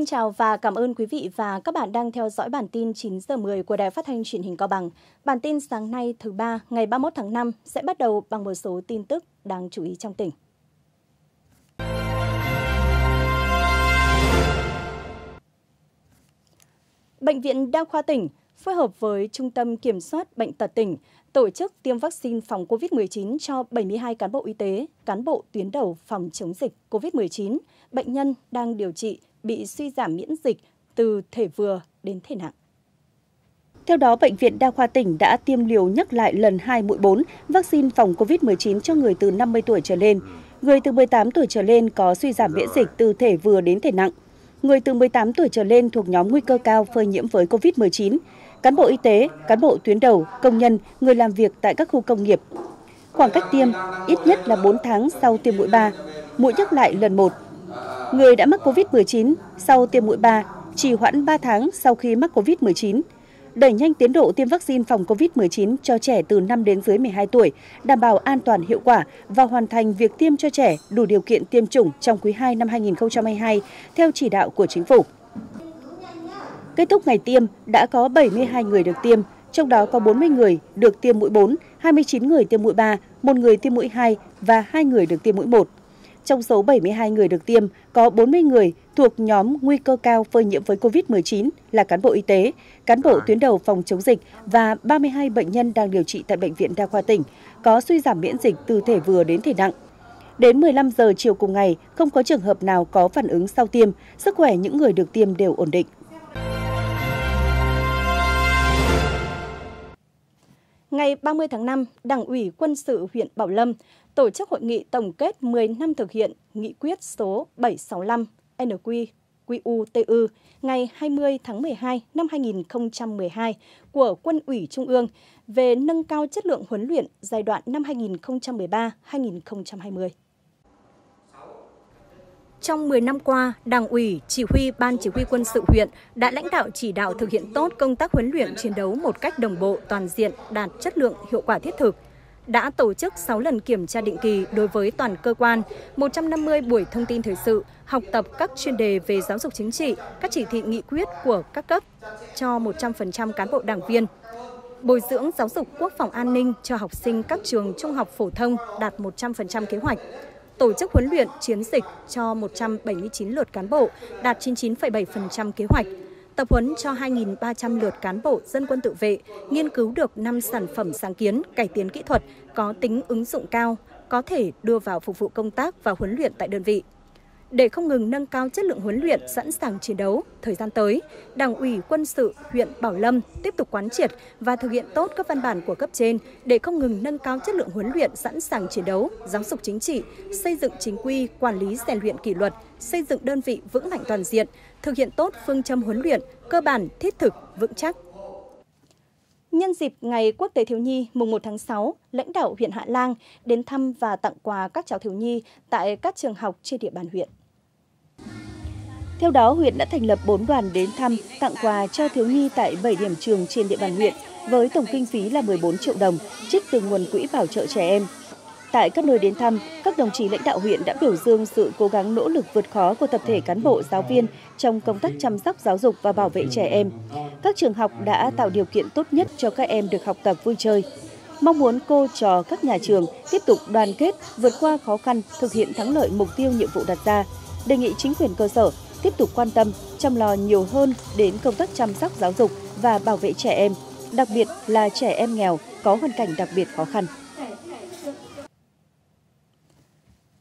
Xin chào và cảm ơn quý vị và các bạn đang theo dõi bản tin 9 giờ 10 của Đài Phát thanh Truyền hình Cao Bằng. Bản tin sáng nay thứ ba ngày 31 tháng 5 sẽ bắt đầu bằng một số tin tức đáng chú ý trong tỉnh. Bệnh viện Đa khoa tỉnh phối hợp với Trung tâm Kiểm soát Bệnh tật tỉnh tổ chức tiêm vaccine phòng COVID-19 cho 72 cán bộ y tế, cán bộ tuyến đầu phòng chống dịch COVID-19, bệnh nhân đang điều trị bị suy giảm miễn dịch từ thể vừa đến thể nặng. Theo đó, Bệnh viện Đa khoa tỉnh đã tiêm liều nhắc lại lần 2 mũi 4 vaccine phòng COVID-19 cho người từ 50 tuổi trở lên. Người từ 18 tuổi trở lên có suy giảm miễn dịch từ thể vừa đến thể nặng. Người từ 18 tuổi trở lên thuộc nhóm nguy cơ cao phơi nhiễm với COVID-19. Cán bộ y tế, cán bộ tuyến đầu, công nhân, người làm việc tại các khu công nghiệp. Khoảng cách tiêm ít nhất là 4 tháng sau tiêm mũi 3, mũi nhắc lại lần 1 Người đã mắc COVID-19 sau tiêm mũi 3 chỉ hoãn 3 tháng sau khi mắc COVID-19, đẩy nhanh tiến độ tiêm vaccine phòng COVID-19 cho trẻ từ 5 đến dưới 12 tuổi, đảm bảo an toàn hiệu quả và hoàn thành việc tiêm cho trẻ đủ điều kiện tiêm chủng trong quý 2 năm 2022 theo chỉ đạo của chính phủ. Kết thúc ngày tiêm, đã có 72 người được tiêm, trong đó có 40 người được tiêm mũi 4, 29 người tiêm mũi 3, một người tiêm mũi 2 và hai người được tiêm mũi 1 trong số 72 người được tiêm, có 40 người thuộc nhóm nguy cơ cao phơi nhiễm với COVID-19 là cán bộ y tế, cán bộ à. tuyến đầu phòng chống dịch và 32 bệnh nhân đang điều trị tại Bệnh viện Đa khoa tỉnh, có suy giảm miễn dịch từ thể vừa đến thể nặng. Đến 15 giờ chiều cùng ngày, không có trường hợp nào có phản ứng sau tiêm, sức khỏe những người được tiêm đều ổn định. Ngày 30 tháng 5, Đảng ủy Quân sự huyện Bảo Lâm tổ chức hội nghị tổng kết 10 năm thực hiện nghị quyết số 765 nq NQQUTU ngày 20 tháng 12 năm 2012 của Quân ủy Trung ương về nâng cao chất lượng huấn luyện giai đoạn năm 2013-2020. Trong 10 năm qua, Đảng ủy, Chỉ huy Ban Chỉ huy quân sự huyện đã lãnh đạo chỉ đạo thực hiện tốt công tác huấn luyện chiến đấu một cách đồng bộ, toàn diện, đạt chất lượng, hiệu quả thiết thực, đã tổ chức 6 lần kiểm tra định kỳ đối với toàn cơ quan, 150 buổi thông tin thời sự, học tập các chuyên đề về giáo dục chính trị, các chỉ thị nghị quyết của các cấp cho 100% cán bộ đảng viên. Bồi dưỡng giáo dục quốc phòng an ninh cho học sinh các trường trung học phổ thông đạt 100% kế hoạch tổ chức huấn luyện chiến dịch cho 179 lượt cán bộ, đạt 99,7% kế hoạch tập huấn cho 2.300 lượt cán bộ dân quân tự vệ, nghiên cứu được 5 sản phẩm sáng kiến, cải tiến kỹ thuật có tính ứng dụng cao, có thể đưa vào phục vụ công tác và huấn luyện tại đơn vị. Để không ngừng nâng cao chất lượng huấn luyện sẵn sàng chiến đấu, thời gian tới, Đảng ủy quân sự huyện Bảo Lâm tiếp tục quán triệt và thực hiện tốt các văn bản của cấp trên để không ngừng nâng cao chất lượng huấn luyện sẵn sàng chiến đấu, giáo dục chính trị, xây dựng chính quy, quản lý rèn luyện kỷ luật, xây dựng đơn vị vững mạnh toàn diện, thực hiện tốt phương châm huấn luyện cơ bản, thiết thực, vững chắc, Nhân dịp Ngày Quốc tế Thiếu Nhi mùng 1 tháng 6, lãnh đạo huyện Hạ Lang đến thăm và tặng quà các cháu thiếu nhi tại các trường học trên địa bàn huyện. Theo đó, huyện đã thành lập 4 đoàn đến thăm, tặng quà cho thiếu nhi tại 7 điểm trường trên địa bàn huyện với tổng kinh phí là 14 triệu đồng, trích từ nguồn quỹ bảo trợ trẻ em. Tại các nơi đến thăm, các đồng chí lãnh đạo huyện đã biểu dương sự cố gắng nỗ lực vượt khó của tập thể cán bộ giáo viên trong công tác chăm sóc giáo dục và bảo vệ trẻ em. Các trường học đã tạo điều kiện tốt nhất cho các em được học tập vui chơi. Mong muốn cô trò các nhà trường tiếp tục đoàn kết, vượt qua khó khăn, thực hiện thắng lợi mục tiêu nhiệm vụ đặt ra. Đề nghị chính quyền cơ sở tiếp tục quan tâm, chăm lo nhiều hơn đến công tác chăm sóc giáo dục và bảo vệ trẻ em, đặc biệt là trẻ em nghèo có hoàn cảnh đặc biệt khó khăn.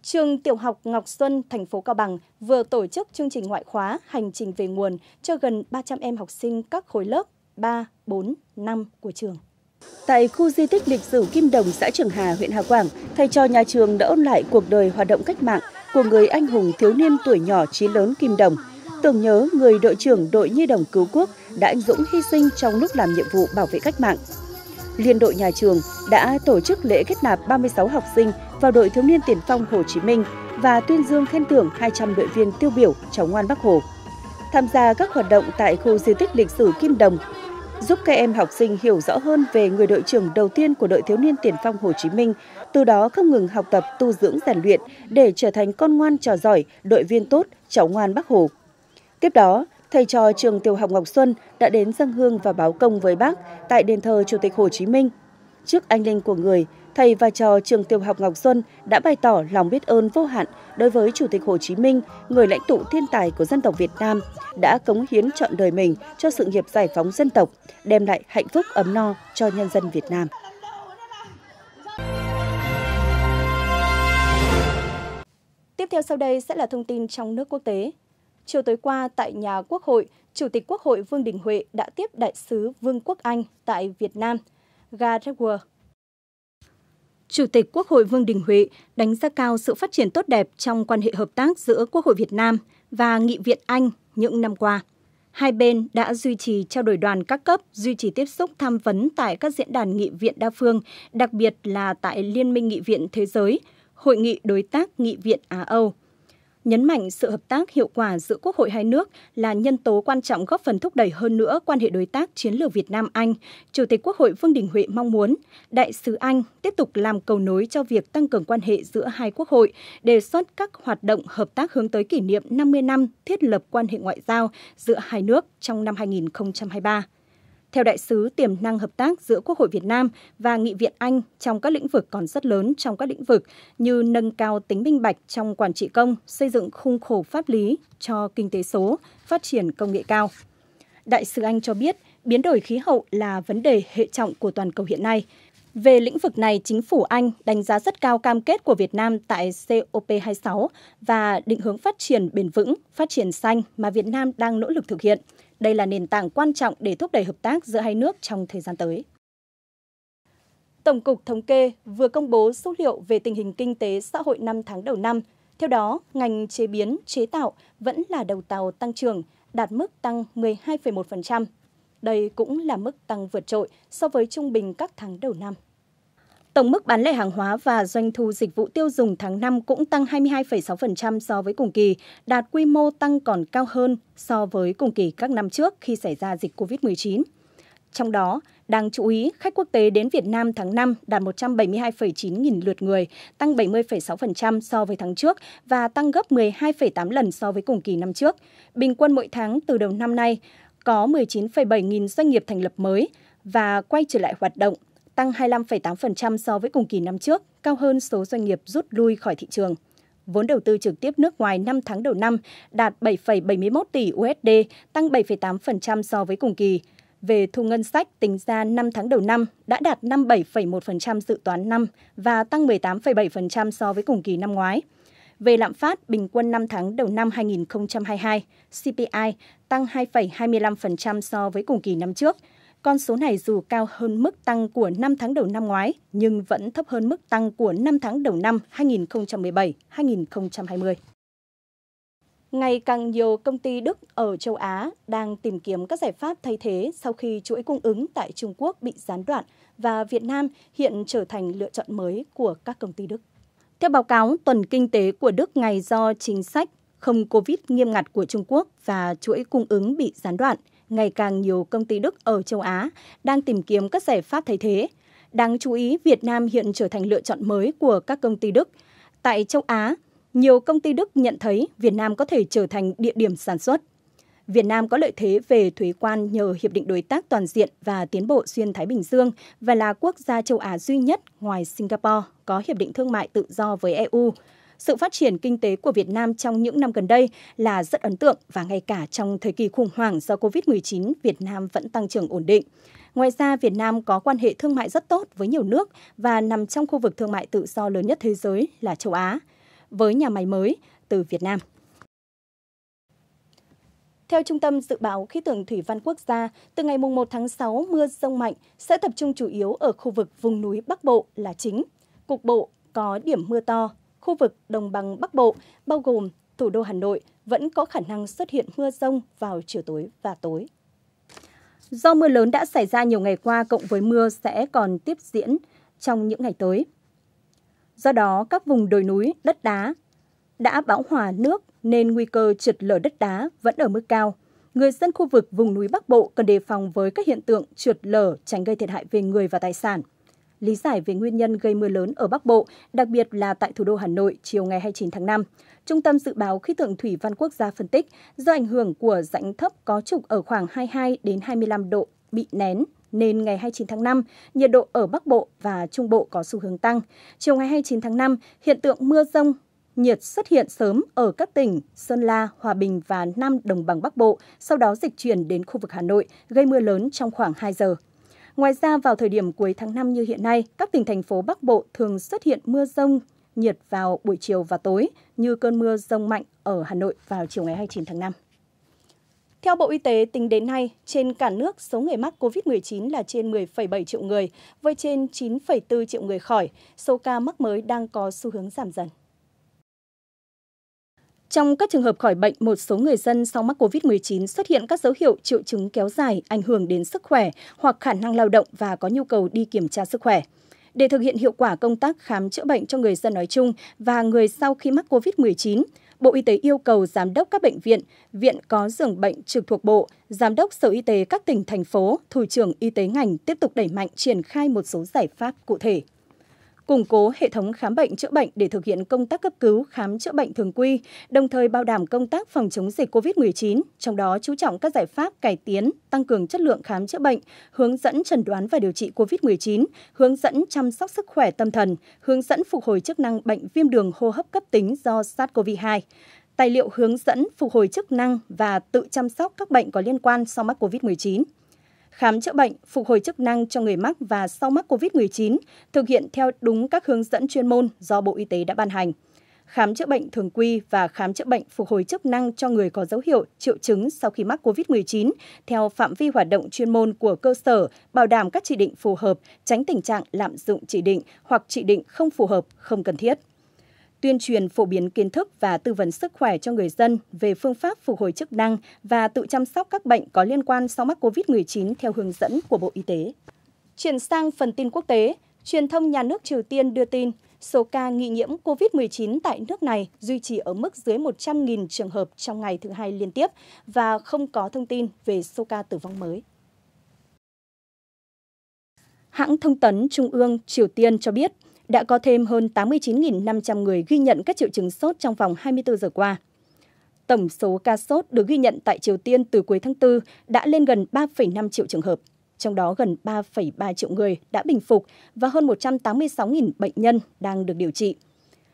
Trường Tiểu học Ngọc Xuân, thành phố Cao Bằng vừa tổ chức chương trình ngoại khóa Hành trình về nguồn cho gần 300 em học sinh các khối lớp 3, 4, 5 của trường. Tại khu di tích lịch sử Kim Đồng, xã Trường Hà, huyện Hà Quảng, thầy trò nhà trường đã ôn lại cuộc đời hoạt động cách mạng của người anh hùng thiếu niên tuổi nhỏ trí lớn Kim Đồng, tưởng nhớ người đội trưởng đội nhi đồng cứu quốc đã anh dũng hy sinh trong lúc làm nhiệm vụ bảo vệ cách mạng. Liên đội nhà trường đã tổ chức lễ kết nạp 36 học sinh vào đội thiếu niên tiền phong Hồ Chí Minh và tuyên dương khen thưởng 200 đội viên tiêu biểu cháu ngoan Bắc Hồ. Tham gia các hoạt động tại khu di tích lịch sử Kim Đồng, giúp các em học sinh hiểu rõ hơn về người đội trưởng đầu tiên của đội thiếu niên tiền phong Hồ Chí Minh, từ đó không ngừng học tập, tu dưỡng rèn luyện để trở thành con ngoan trò giỏi, đội viên tốt, cháu ngoan Bác Hồ. Tiếp đó, thầy trò trường tiểu học Ngọc Xuân đã đến dân hương và báo công với bác tại đền thờ Chủ tịch Hồ Chí Minh. Trước anh linh của người, thầy và trò trường tiểu học Ngọc Xuân đã bày tỏ lòng biết ơn vô hạn đối với Chủ tịch Hồ Chí Minh, người lãnh tụ thiên tài của dân tộc Việt Nam, đã cống hiến trọn đời mình cho sự nghiệp giải phóng dân tộc, đem lại hạnh phúc ấm no cho nhân dân Việt Nam. Tiếp theo sau đây sẽ là thông tin trong nước quốc tế. Chiều tối qua tại nhà Quốc hội, Chủ tịch Quốc hội Vương Đình Huệ đã tiếp đại sứ Vương quốc Anh tại Việt Nam, Gareth Worth. Chủ tịch Quốc hội Vương Đình Huệ đánh giá cao sự phát triển tốt đẹp trong quan hệ hợp tác giữa Quốc hội Việt Nam và Nghị viện Anh những năm qua. Hai bên đã duy trì trao đổi đoàn các cấp, duy trì tiếp xúc tham vấn tại các diễn đàn nghị viện đa phương, đặc biệt là tại Liên minh Nghị viện Thế giới, Hội nghị Đối tác Nghị viện Á-Âu – nhấn mạnh sự hợp tác hiệu quả giữa quốc hội hai nước là nhân tố quan trọng góp phần thúc đẩy hơn nữa quan hệ đối tác chiến lược Việt Nam Anh. Chủ tịch Quốc hội Vương Đình Huệ mong muốn đại sứ Anh tiếp tục làm cầu nối cho việc tăng cường quan hệ giữa hai quốc hội, đề xuất các hoạt động hợp tác hướng tới kỷ niệm 50 năm thiết lập quan hệ ngoại giao giữa hai nước trong năm 2023. Theo đại sứ, tiềm năng hợp tác giữa Quốc hội Việt Nam và Nghị viện Anh trong các lĩnh vực còn rất lớn trong các lĩnh vực như nâng cao tính minh bạch trong quản trị công, xây dựng khung khổ pháp lý cho kinh tế số, phát triển công nghệ cao. Đại sứ Anh cho biết, biến đổi khí hậu là vấn đề hệ trọng của toàn cầu hiện nay. Về lĩnh vực này, chính phủ Anh đánh giá rất cao cam kết của Việt Nam tại COP26 và định hướng phát triển bền vững, phát triển xanh mà Việt Nam đang nỗ lực thực hiện. Đây là nền tảng quan trọng để thúc đẩy hợp tác giữa hai nước trong thời gian tới. Tổng cục Thống kê vừa công bố số liệu về tình hình kinh tế xã hội 5 tháng đầu năm. Theo đó, ngành chế biến, chế tạo vẫn là đầu tàu tăng trưởng, đạt mức tăng 12,1%. Đây cũng là mức tăng vượt trội so với trung bình các tháng đầu năm. Tổng mức bán lẻ hàng hóa và doanh thu dịch vụ tiêu dùng tháng 5 cũng tăng 22,6% so với cùng kỳ, đạt quy mô tăng còn cao hơn so với cùng kỳ các năm trước khi xảy ra dịch COVID-19. Trong đó, đáng chú ý, khách quốc tế đến Việt Nam tháng 5 đạt 172,9 nghìn lượt người, tăng 70,6% so với tháng trước và tăng gấp 12,8 lần so với cùng kỳ năm trước. Bình quân mỗi tháng từ đầu năm nay, có 19,7 nghìn doanh nghiệp thành lập mới và quay trở lại hoạt động tăng 25,8% so với cùng kỳ năm trước, cao hơn số doanh nghiệp rút lui khỏi thị trường. Vốn đầu tư trực tiếp nước ngoài 5 tháng đầu năm đạt 7,71 tỷ USD, tăng 7,8% so với cùng kỳ. Về thu ngân sách tính ra 5 tháng đầu năm đã đạt 57,1% dự toán năm và tăng 18,7% so với cùng kỳ năm ngoái. Về lạm phát, bình quân 5 tháng đầu năm 2022, CPI tăng 2,25% so với cùng kỳ năm trước – con số này dù cao hơn mức tăng của 5 tháng đầu năm ngoái, nhưng vẫn thấp hơn mức tăng của 5 tháng đầu năm 2017-2020. Ngày càng nhiều công ty Đức ở châu Á đang tìm kiếm các giải pháp thay thế sau khi chuỗi cung ứng tại Trung Quốc bị gián đoạn và Việt Nam hiện trở thành lựa chọn mới của các công ty Đức. Theo báo cáo tuần kinh tế của Đức ngày do chính sách không COVID nghiêm ngặt của Trung Quốc và chuỗi cung ứng bị gián đoạn, ngày càng nhiều công ty Đức ở châu Á đang tìm kiếm các giải pháp thay thế. Đáng chú ý, Việt Nam hiện trở thành lựa chọn mới của các công ty Đức. Tại châu Á, nhiều công ty Đức nhận thấy Việt Nam có thể trở thành địa điểm sản xuất. Việt Nam có lợi thế về thuế quan nhờ Hiệp định Đối tác Toàn diện và Tiến bộ Xuyên Thái Bình Dương và là quốc gia châu Á duy nhất ngoài Singapore có Hiệp định Thương mại Tự do với EU sự phát triển kinh tế của Việt Nam trong những năm gần đây là rất ấn tượng và ngay cả trong thời kỳ khủng hoảng do COVID-19, Việt Nam vẫn tăng trưởng ổn định. Ngoài ra, Việt Nam có quan hệ thương mại rất tốt với nhiều nước và nằm trong khu vực thương mại tự do lớn nhất thế giới là châu Á, với nhà máy mới từ Việt Nam. Theo Trung tâm Dự báo Khí tượng Thủy văn Quốc gia, từ ngày 1 tháng 6, mưa rông mạnh sẽ tập trung chủ yếu ở khu vực vùng núi Bắc Bộ là chính. Cục bộ có điểm mưa to, khu vực đồng bằng Bắc Bộ, bao gồm thủ đô Hà Nội, vẫn có khả năng xuất hiện mưa rông vào chiều tối và tối. Do mưa lớn đã xảy ra nhiều ngày qua cộng với mưa sẽ còn tiếp diễn trong những ngày tới. Do đó, các vùng đồi núi, đất đá đã bão hòa nước nên nguy cơ trượt lở đất đá vẫn ở mức cao. Người dân khu vực vùng núi Bắc Bộ cần đề phòng với các hiện tượng trượt lở tránh gây thiệt hại về người và tài sản lý giải về nguyên nhân gây mưa lớn ở Bắc Bộ, đặc biệt là tại thủ đô Hà Nội chiều ngày 29 tháng 5. Trung tâm Dự báo Khí tượng Thủy văn Quốc gia phân tích, do ảnh hưởng của rãnh thấp có trục ở khoảng 22 đến 25 độ bị nén nên ngày 29 tháng 5, nhiệt độ ở Bắc Bộ và Trung Bộ có xu hướng tăng. Chiều ngày 29 tháng 5, hiện tượng mưa rông nhiệt xuất hiện sớm ở các tỉnh Sơn La, Hòa Bình và Nam Đồng bằng Bắc Bộ, sau đó dịch chuyển đến khu vực Hà Nội, gây mưa lớn trong khoảng 2 giờ. Ngoài ra, vào thời điểm cuối tháng 5 như hiện nay, các tỉnh thành phố Bắc Bộ thường xuất hiện mưa rông nhiệt vào buổi chiều và tối như cơn mưa rông mạnh ở Hà Nội vào chiều ngày 29 tháng 5. Theo Bộ Y tế, tính đến nay, trên cả nước, số người mắc COVID-19 là trên 10,7 triệu người, với trên 9,4 triệu người khỏi. Số ca mắc mới đang có xu hướng giảm dần. Trong các trường hợp khỏi bệnh, một số người dân sau mắc COVID-19 xuất hiện các dấu hiệu triệu chứng kéo dài ảnh hưởng đến sức khỏe hoặc khả năng lao động và có nhu cầu đi kiểm tra sức khỏe. Để thực hiện hiệu quả công tác khám chữa bệnh cho người dân nói chung và người sau khi mắc COVID-19, Bộ Y tế yêu cầu giám đốc các bệnh viện, viện có giường bệnh trực thuộc bộ, giám đốc Sở Y tế các tỉnh thành phố, thủ trưởng y tế ngành tiếp tục đẩy mạnh triển khai một số giải pháp cụ thể củng cố hệ thống khám bệnh chữa bệnh để thực hiện công tác cấp cứu khám chữa bệnh thường quy, đồng thời bảo đảm công tác phòng chống dịch COVID-19, trong đó chú trọng các giải pháp cải tiến, tăng cường chất lượng khám chữa bệnh, hướng dẫn chẩn đoán và điều trị COVID-19, hướng dẫn chăm sóc sức khỏe tâm thần, hướng dẫn phục hồi chức năng bệnh viêm đường hô hấp cấp tính do SARS-CoV-2 tài liệu hướng dẫn phục hồi chức năng và tự chăm sóc các bệnh có liên quan sau mắc COVID-19 khám chữa bệnh, phục hồi chức năng cho người mắc và sau mắc COVID-19, thực hiện theo đúng các hướng dẫn chuyên môn do Bộ Y tế đã ban hành. Khám chữa bệnh thường quy và khám chữa bệnh phục hồi chức năng cho người có dấu hiệu triệu chứng sau khi mắc COVID-19 theo phạm vi hoạt động chuyên môn của cơ sở, bảo đảm các chỉ định phù hợp, tránh tình trạng lạm dụng chỉ định hoặc chỉ định không phù hợp, không cần thiết tuyên truyền phổ biến kiến thức và tư vấn sức khỏe cho người dân về phương pháp phục hồi chức năng và tự chăm sóc các bệnh có liên quan sau mắc COVID-19 theo hướng dẫn của Bộ Y tế. Chuyển sang phần tin quốc tế, truyền thông nhà nước Triều Tiên đưa tin số ca nghi nhiễm COVID-19 tại nước này duy trì ở mức dưới 100.000 trường hợp trong ngày thứ hai liên tiếp và không có thông tin về số ca tử vong mới. Hãng thông tấn Trung ương Triều Tiên cho biết đã có thêm hơn 89.500 người ghi nhận các triệu chứng sốt trong vòng 24 giờ qua. Tổng số ca sốt được ghi nhận tại Triều Tiên từ cuối tháng 4 đã lên gần 3,5 triệu trường hợp, trong đó gần 3,3 triệu người đã bình phục và hơn 186.000 bệnh nhân đang được điều trị.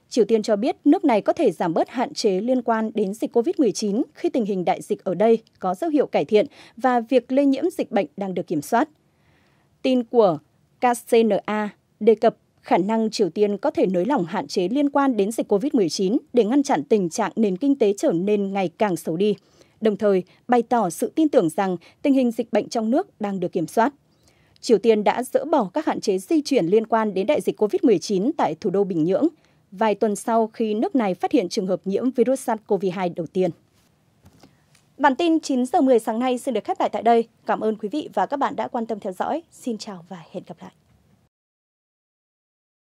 Triều Tiên cho biết nước này có thể giảm bớt hạn chế liên quan đến dịch COVID-19 khi tình hình đại dịch ở đây có dấu hiệu cải thiện và việc lây nhiễm dịch bệnh đang được kiểm soát. Tin của KCNA đề cập khả năng Triều Tiên có thể nới lỏng hạn chế liên quan đến dịch COVID-19 để ngăn chặn tình trạng nền kinh tế trở nên ngày càng xấu đi, đồng thời bày tỏ sự tin tưởng rằng tình hình dịch bệnh trong nước đang được kiểm soát. Triều Tiên đã dỡ bỏ các hạn chế di chuyển liên quan đến đại dịch COVID-19 tại thủ đô Bình Nhưỡng, vài tuần sau khi nước này phát hiện trường hợp nhiễm virus SARS-CoV-2 đầu tiên. Bản tin 9 giờ 10 sáng nay xin được khép lại tại đây. Cảm ơn quý vị và các bạn đã quan tâm theo dõi. Xin chào và hẹn gặp lại.